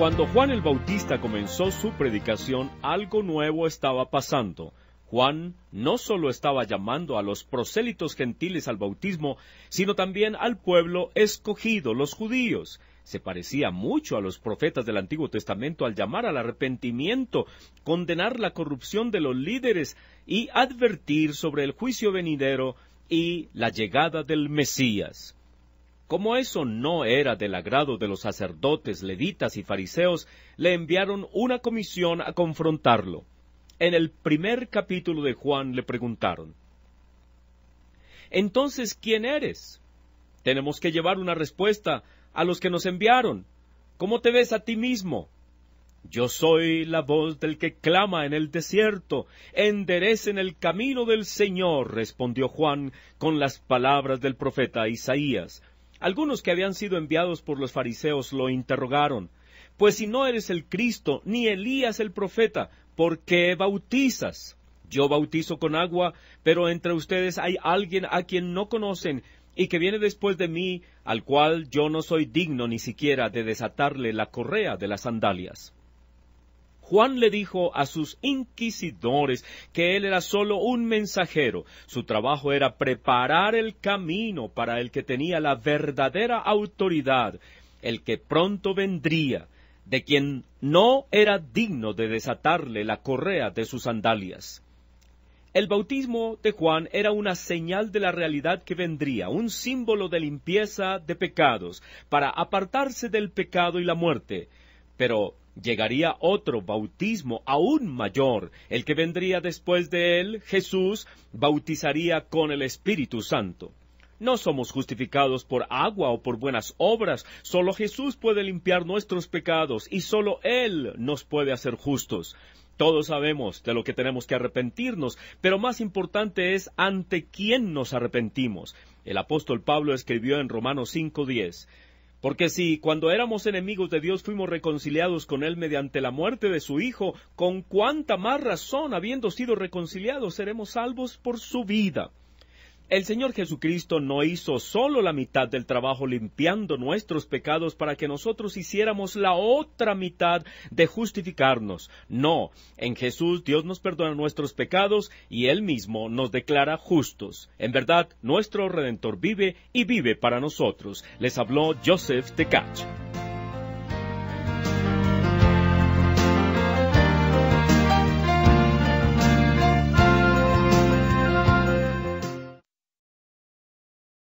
Cuando Juan el Bautista comenzó su predicación, algo nuevo estaba pasando. Juan no solo estaba llamando a los prosélitos gentiles al bautismo, sino también al pueblo escogido, los judíos. Se parecía mucho a los profetas del Antiguo Testamento al llamar al arrepentimiento, condenar la corrupción de los líderes y advertir sobre el juicio venidero y la llegada del Mesías. Como eso no era del agrado de los sacerdotes, levitas y fariseos, le enviaron una comisión a confrontarlo. En el primer capítulo de Juan le preguntaron, Entonces, ¿quién eres? Tenemos que llevar una respuesta a los que nos enviaron. ¿Cómo te ves a ti mismo? Yo soy la voz del que clama en el desierto. Enderecen el camino del Señor, respondió Juan con las palabras del profeta Isaías. Algunos que habían sido enviados por los fariseos lo interrogaron, pues si no eres el Cristo, ni Elías el profeta, ¿por qué bautizas? Yo bautizo con agua, pero entre ustedes hay alguien a quien no conocen y que viene después de mí, al cual yo no soy digno ni siquiera de desatarle la correa de las sandalias. Juan le dijo a sus inquisidores que él era solo un mensajero. Su trabajo era preparar el camino para el que tenía la verdadera autoridad, el que pronto vendría, de quien no era digno de desatarle la correa de sus sandalias. El bautismo de Juan era una señal de la realidad que vendría, un símbolo de limpieza de pecados, para apartarse del pecado y la muerte. Pero llegaría otro bautismo aún mayor, el que vendría después de él, Jesús, bautizaría con el Espíritu Santo. No somos justificados por agua o por buenas obras, solo Jesús puede limpiar nuestros pecados y solo Él nos puede hacer justos. Todos sabemos de lo que tenemos que arrepentirnos, pero más importante es ante quién nos arrepentimos. El apóstol Pablo escribió en Romanos 5:10, porque si cuando éramos enemigos de Dios fuimos reconciliados con Él mediante la muerte de su Hijo, con cuánta más razón, habiendo sido reconciliados, seremos salvos por su vida. El Señor Jesucristo no hizo solo la mitad del trabajo limpiando nuestros pecados para que nosotros hiciéramos la otra mitad de justificarnos. No, en Jesús Dios nos perdona nuestros pecados y Él mismo nos declara justos. En verdad, nuestro Redentor vive y vive para nosotros. Les habló Joseph Catch.